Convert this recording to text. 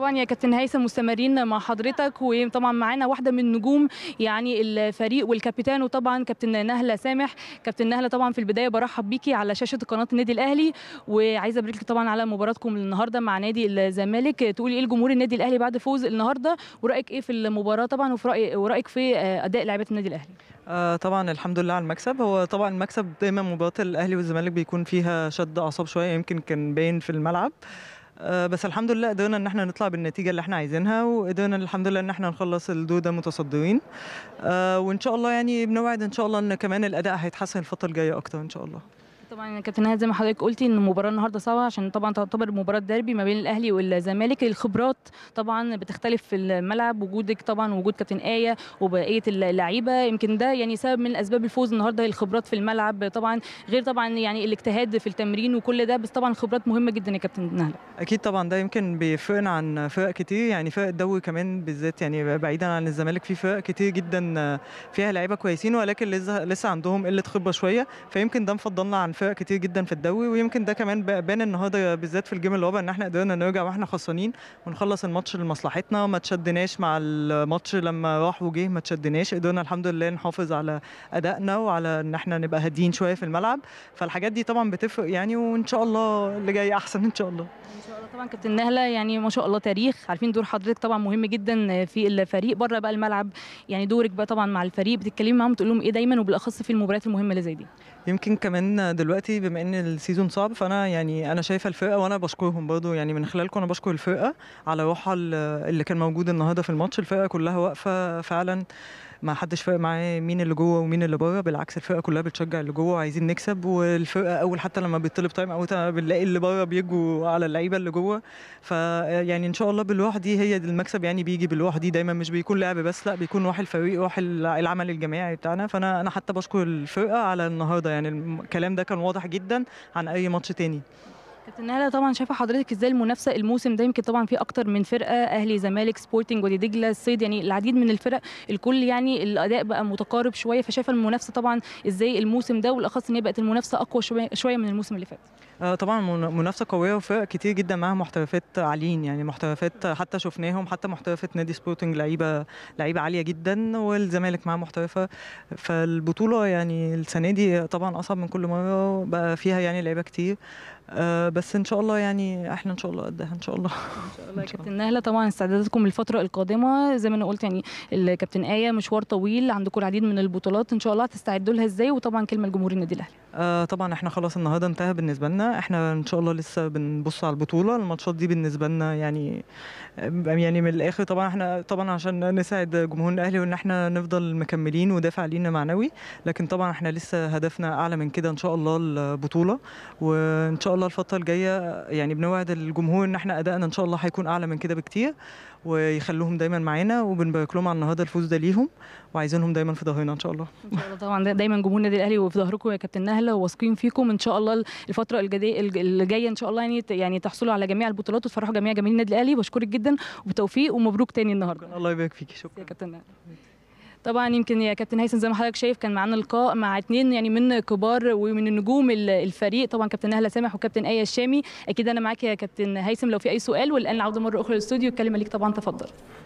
طبعا يا كابتن هيثم مستمرين مع حضرتك وطبعا معانا واحده من نجوم يعني الفريق والكابتن وطبعا كابتن نهله سامح كابتن نهله طبعا في البدايه برحب بيكي على شاشه قناه النادي الاهلي وعايزه ابارك طبعا على مباراتكم النهارده مع نادي الزمالك تقولي ايه لجمهور النادي الاهلي بعد فوز النهارده ورايك ايه في المباراه طبعا وفي رأي ورايك في اداء لعيبه النادي الاهلي آه، طبعا الحمد لله على المكسب هو طبعا المكسب دايما مباراه الاهلي والزمالك بيكون فيها شد اعصاب شويه يمكن كان باين في الملعب آه، بس الحمد لله قدرنا ان احنا نطلع بالنتيجه اللي احنا عايزينها وقدرنا الحمد لله ان احنا نخلص الدوده متصدرين آه، وان شاء الله يعني بنوعد ان شاء الله ان كمان الاداء هيتحسن الفتره الجايه اكتر ان شاء الله طبعا يا كابتن زي ما حضرتك قلتي ان المباراه النهارده صعبه عشان طبعا تعتبر مباراه ديربي ما بين الاهلي والزمالك الخبرات طبعا بتختلف في الملعب وجودك طبعا وجود كابتن ايه وبقيه اللعيبه يمكن ده يعني سبب من اسباب الفوز النهارده الخبرات في الملعب طبعا غير طبعا يعني الاجتهاد في التمرين وكل ده بس طبعا خبرات مهمه جدا يا كابتن نهله اكيد طبعا ده يمكن بيفرقنا عن فرق كتير يعني فرق الدوري كمان بالذات يعني بعيدا عن الزمالك في فرق كتير جدا فيها لعيبه كويسين ولكن لسه لسه عندهم قله خبره شويه فيمكن ده مفضلنا عن فرق كتير جدا في الدوري ويمكن ده كمان بان النهارده بالذات في الجيم الرابع ان احنا قدرنا نرجع واحنا خسرانين ونخلص الماتش لمصلحتنا ما تشدناش مع الماتش لما راح وجه ما تشدناش قدرنا الحمد لله نحافظ على ادائنا وعلى ان احنا نبقى هاديين شويه في الملعب فالحاجات دي طبعا بتفرق يعني وان شاء الله اللي جاي احسن ان شاء الله ان شاء الله طبعا كابتن نهله يعني ما شاء الله تاريخ عارفين دور حضرتك طبعا مهم جدا في الفريق بره بقى الملعب يعني دورك بقى طبعا مع الفريق بتتكلمي معاهم تقول لهم ايه دايما وبالاخص في المباريات المهمه اللي زي دي يمكن كمان دلوقتي بما ان السيزون صعب فانا يعني انا شايفه الفرقه وانا بشكرهم برضو يعني من خلالكم انا بشكر الفرقه على روحها اللي كان موجود النهارده في الماتش الفرقه كلها واقفه فعلا ما حدش فارق معاه مين اللي جوه ومين اللي بره بالعكس الفرقه كلها بتشجع اللي جوه وعايزين نكسب والفرقه اول حتى لما بيطلب تايم اوت بنلاقي اللي بره بيجوا على اللعيبه اللي جوه فيعني ان شاء الله بالروح دي هي المكسب يعني بيجي بالروح دي دايما مش بيكون لعب بس لا بيكون روح الفريق روح العمل الجماعي بتاعنا فانا انا حتى بشكر الفرقه على النهارده يعني الكلام ده كان واضح جدا عن اي ماتش تاني كابتن نهله طبعا شايفه حضرتك ازاي المنافسه الموسم ده يمكن طبعا في اكتر من فرقه اهلي زمالك سبورتنج ودي دجله الصيد يعني العديد من الفرق الكل يعني الاداء بقى متقارب شويه فشايفه المنافسه طبعا ازاي الموسم ده والاخص ان هي بقت المنافسه اقوى شويه من الموسم اللي فات آه طبعا منافسه قويه وفرق كتير جدا معاها محترفات عاليين يعني محترفات حتى شفناهم حتى محترفه نادي سبورتنج لعيبه لعيبه عاليه جدا والزمالك معاها محترفه فالبطوله يعني السنه دي طبعا اصعب من كل مره بقى فيها يعني لعيبه كتير آه بس ان شاء الله يعني احنا ان شاء الله قدها ان شاء الله ان شاء الله كابتن نهله طبعا استعداداتكم للفتره القادمه زي ما انا قلت يعني الكابتن ايه مشوار طويل عندكم العديد من البطولات ان شاء الله هتستعدوا لها ازاي وطبعا كلمه لجمهور النادي الاهلي آه طبعا احنا خلاص النهارده انتهى بالنسبه لنا احنا ان شاء الله لسه بنبص على البطوله الماتشات دي بالنسبه لنا يعني آه، يعني من الاخر طبعا احنا طبعا عشان نساعد جمهور الاهلي وان احنا نفضل مكملين ودافع لينا معنوي لكن طبعا احنا لسه هدفنا اعلى من كده ان شاء الله البطوله وان شاء الله الله الفتره الجايه يعني بنوعد الجمهور ان احنا ادائنا ان شاء الله هيكون اعلى من كده بكتير ويخلوهم دايما معانا وبنبارك لهم على النهارده الفوز ده ليهم وعايزينهم دايما في ظهرنا ان شاء الله ان شاء الله طبعا دايما جمهور النادي الاهلي وفي ظهركم يا كابتن نهله وواثقين فيكم ان شاء الله الفتره اللي جايه ان شاء الله يعني يعني تحصلوا على جميع البطولات وتفرحوا جميع جميل النادي الاهلي بشكرك جدا وبتوفيق ومبروك تاني النهارده الله يبارك فيك شكرا يا كابتن نهله طبعا يمكن يا كابتن هيثم زي ما حضرتك شايف كان معانا لقاء مع اثنين يعني من كبار ومن نجوم الفريق طبعا كابتن نهله سامح وكابتن ايه الشامي اكيد انا معاك يا كابتن هيثم لو في اي سؤال والان عاوز مره اخرى للاستوديو الكلمه ليك طبعا تفضل